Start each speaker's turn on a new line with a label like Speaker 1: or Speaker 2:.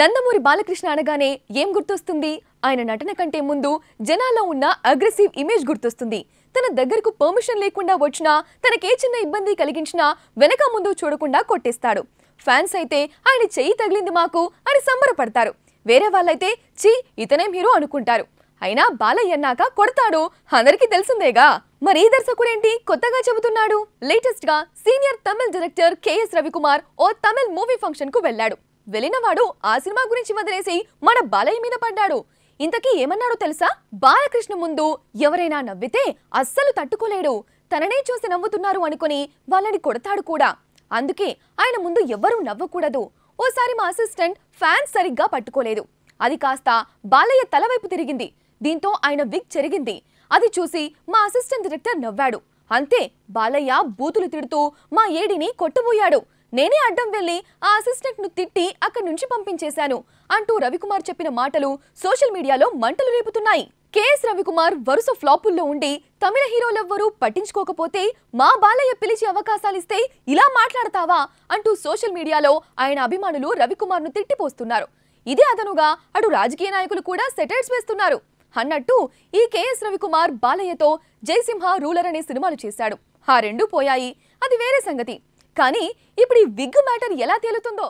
Speaker 1: నందమూరి బాలకృష్ణ అనగానే ఏం గుర్తొస్తుంది ఆయన నటన కంటే ముందు జనాల్లో ఉన్న అగ్రెసివ్ ఇమేజ్ గుర్తొస్తుంది తన దగ్గరకు పర్మిషన్ లేకుండా వచ్చినా తనకే చిన్న ఇబ్బంది కలిగించినా వెనక ముందు చూడకుండా కొట్టేస్తాడు ఫ్యాన్స్ అయితే ఆయన చెయ్యి తగిలింది మాకు అని సంబరపడతారు వేరే వాళ్ళైతే చీ ఇతనే హీరో అనుకుంటారు అయినా బాలయ్య అన్నాక కొడతాడు అందరికీ తెలిసిందేగా మరి ఈ దర్శకుడేంటి కొత్తగా చెబుతున్నాడు లేటెస్ట్ గా senior Tamil director KS Ravikumar ఓ తమిళ్ మూవీ ఫంక్షన్ కు వెళ్లాడు వెళ్ళినవాడు ఆ సినిమా గురించి వదిలేసి మన బాలయ్య మీద పడ్డాడు ఇంతకీ ఏమన్నాడు తెలుసా బాలకృష్ణ ముందు ఎవరైనా నవ్వితే అస్సలు తట్టుకోలేడు తననే చూసి నవ్వుతున్నారు అనుకుని వాళ్ళని కొడతాడు కూడా అందుకే ఆయన ముందు ఎవరూ నవ్వకూడదు ఓసారి మా అసిస్టెంట్ ఫ్యాన్ సరిగ్గా పట్టుకోలేదు అది కాస్త బాలయ్య తలవైపు తిరిగింది దీంతో ఆయన విగ్ చెరిగింది అది చూసి మా అసిస్టెంట్ డైరెక్టర్ నవ్వాడు అంతే బాలయ్య బూతులు తిడుతూ మా ఏడిని కొట్టుబోయాడు నేనే అడ్డం వెళ్ళి ఆ అసిస్టెంట్ను తిట్టి అక్కడి నుంచి పంపించేశాను అంటూ రవికుమార్ చెప్పిన మాటలు సోషల్ మీడియాలో మంటలు రేపుతున్నాయి కెఎస్ రవికుమార్ వరుస ఫ్లాపుల్లో ఉండి తమిళ హీరోలెవ్వరూ పట్టించుకోకపోతే మా బాలయ్య పిలిచి అవకాశాలిస్తే ఇలా మాట్లాడతావా అంటూ సోషల్ మీడియాలో ఆయన అభిమానులు రవికుమార్ను తిట్టిపోస్తున్నారు ఇదే అదనుగా అటు రాజకీయ నాయకులు కూడా సెటైర్స్ వేస్తున్నారు అన్నట్టు ఈ కెఎస్ రవికుమార్ బాలయ్యతో జయసింహ రూలర్ అనే సినిమాలు చేశాడు ఆ రెండూ పోయాయి అది వేరే సంగతి కానీ ఇప్పుడు ఈ విగ్ మ్యాటర్ ఎలా తేలుతుందో